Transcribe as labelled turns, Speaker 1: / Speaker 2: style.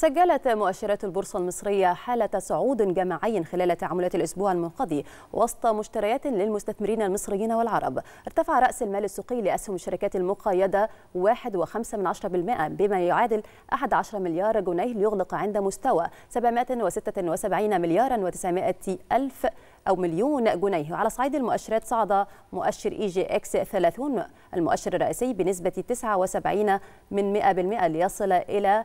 Speaker 1: سجلت مؤشرات البورصة المصرية حالة صعود جماعي خلال تعاملات الأسبوع المنقضي وسط مشتريات للمستثمرين المصريين والعرب ارتفع رأس المال السوقي لأسهم الشركات المقيدة 1.5% بما يعادل 11 مليار جنيه ليغلق عند مستوى 776 مليار و900 ألف أو مليون جنيه على صعيد المؤشرات صعد مؤشر إي جي إكس 30 المؤشر الرئيسي بنسبة 79 من 100% ليصل إلى